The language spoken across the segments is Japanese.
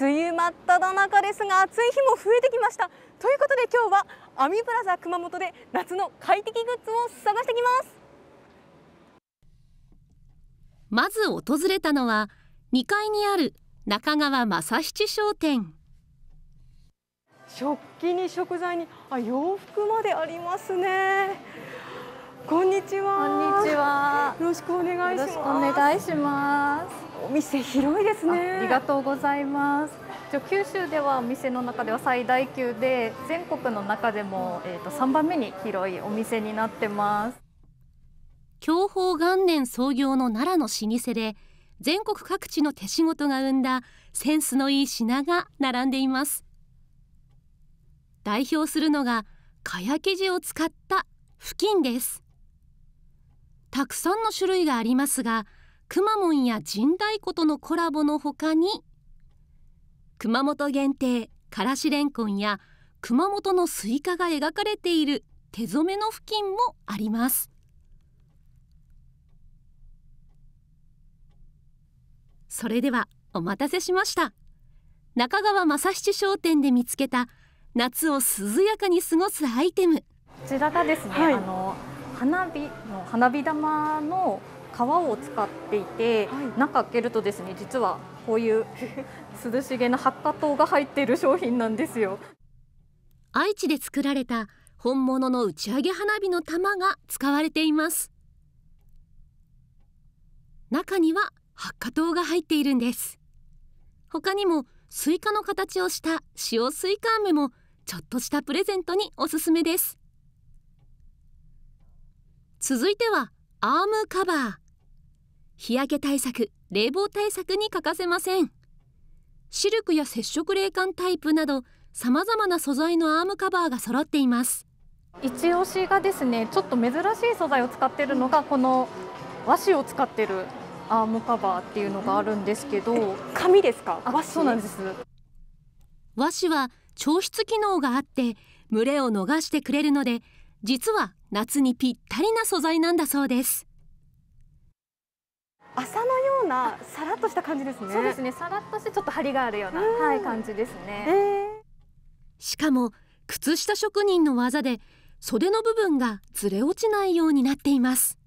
梅雨真っ只中ですが暑い日も増えてきましたということで今日はアミプラザ熊本で夏の快適グッズを探してきますまず訪れたのは2階にある中川正七商店食器に食材にあ洋服までありますねこんにちはこんにちはろしくお願いします。お願いします。お店広いですね。ありがとうございます。九州ではお店の中では最大級で全国の中でも、えー、と3番目に広いお店になってます享保元年創業の奈良の老舗で全国各地の手仕事が生んだセンスのいい品が並んでいます代表するのが蚊帳生地を使った布巾ですたくさんの種類がありますがくまモンや神太鼓とのコラボのほかに熊本限定からしれんこんや熊本のスイカが描かれている手染めの付近もありますそれではお待たせしました中川正七商店で見つけた夏を涼やかに過ごすアイテムこちらがですね、はい、あの花火の花火玉の皮を使っていて、はい、中開けるとですね実はこういう 涼しげな発火筒が入っている商品なんですよ愛知で作られた本物の打ち上げ花火の玉が使われています中には発火筒が入っているんです他にもスイカの形をした塩スイカ飴もちょっとしたプレゼントにおすすめです続いてはアームカバー日焼け対策冷房対策に欠かせませんシルクや接触冷感タイプなど様々な素材のアームカバーが揃っています一押しがですねちょっと珍しい素材を使ってるのがこの和紙を使ってるアームカバーっていうのがあるんですけど紙ですか和紙そうなんです和紙は調湿機能があって群れを逃してくれるので実は夏にぴったりな素材なんだそうです朝のようなさらっとした感じですねそうですねさらっとしてちょっと張りがあるような、うはい、感じですね、えー、しかも靴下職人の技で袖の部分がずれ落ちないようになっています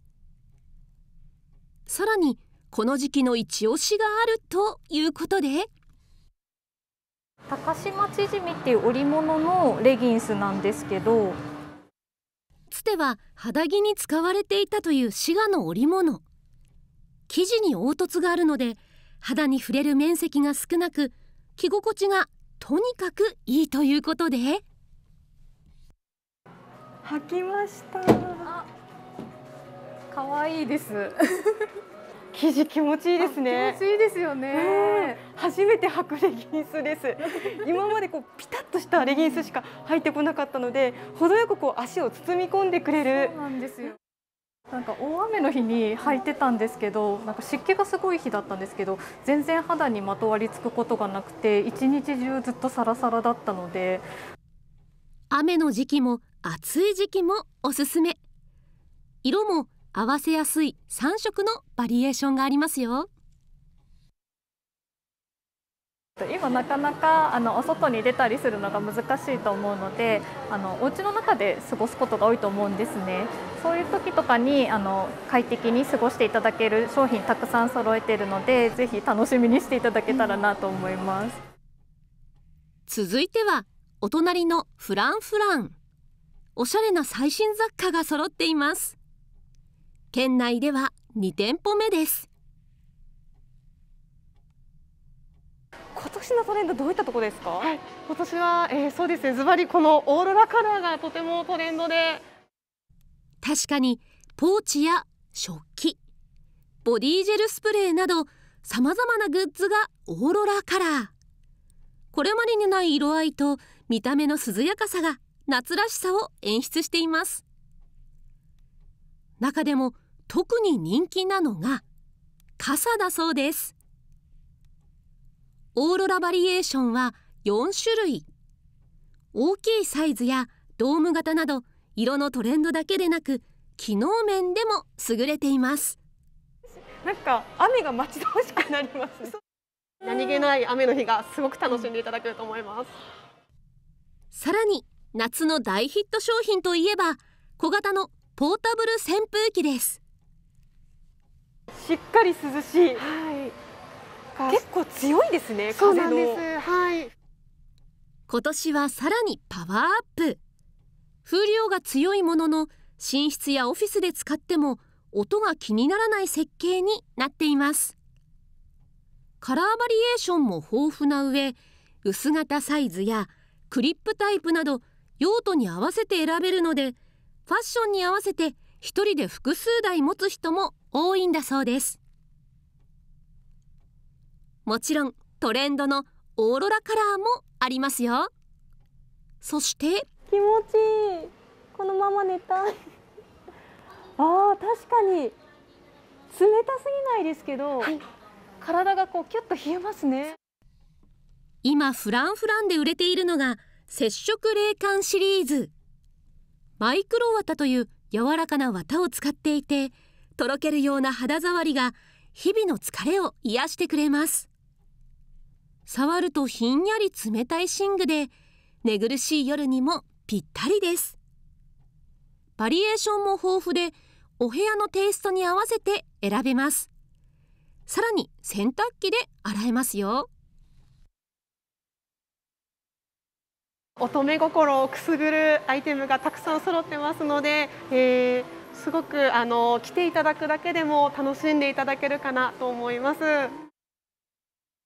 さらにこの時期の一押しがあるということで高島縮みっていう織物のレギンスなんですけどつては肌着に使われていたという滋賀の織物生地に凹凸があるので肌に触れる面積が少なく着心地がとにかくいいということで履きました可愛いです生地気持ちいいですね。気持ちいいですよね。初めて履くレギンスです。今までこうピタッとしたレギンスしか履いてこなかったので、程よくこう足を包み込んでくれる。そうなんですよ。なんか大雨の日に履いてたんですけどなんか湿気がすごい日だったんですけど全然肌にまとわりつくことがなくて一日中ずっとサラサラだったので雨の時期も暑い時期もおすすめ色も合わせやすい3色のバリエーションがありますよ。今なかなかあのお外に出たりするのが難しいと思うのであのお家の中で過ごすことが多いと思うんですねそういう時とかにあの快適に過ごしていただける商品たくさん揃えているのでぜひ楽しみにしていただけたらなと思います、うん、続いてはお隣のフランフランおしゃれな最新雑貨が揃っています県内では2店舗目です今年のトレンドどういったところですか、はい、今年は、えー、そうですねズバリこのオーロラカラーがとてもトレンドで確かにポーチや食器ボディジェルスプレーなどさまざまなグッズがオーロラカラーこれまでにない色合いと見た目の涼やかさが夏らしさを演出しています中でも特に人気なのが傘だそうですオーロラバリエーションは4種類大きいサイズやドーム型など色のトレンドだけでなく機能面でも優れていますなんか雨が待ち遠しくなります、何気ない雨の日がすごく楽しんでいただけると思いますさらに夏の大ヒット商品といえば小型のポータブル扇風機ですしっかり涼しい、はい、結構強いですね風のはい、今年はさらにパワーアップ風量が強いものの寝室やオフィスで使っても音が気にならない設計になっていますカラーバリエーションも豊富な上薄型サイズやクリップタイプなど用途に合わせて選べるのでファッションに合わせて一人で複数台持つ人も多いんだそうですもちろんトレンドのオーロラカラーもありますよそして気持ちいいこのまま寝たいああ確かに冷たすぎないですけど、はい、体がこうキュッと冷えますね今フランフランで売れているのが接触冷感シリーズマイクロ綿という柔らかな綿を使っていてとろけるような肌触りが日々の疲れを癒してくれます触るとひんやり冷たい寝具で寝苦しい夜にもぴったりですバリエーションも豊富でお部屋のテイストに合わせて選べますさらに洗濯機で洗えますよ乙女心をくすぐるアイテムがたくさん揃ってますので、えー、すごくあの来ていただくだけでも楽しんでいただけるかなと思います。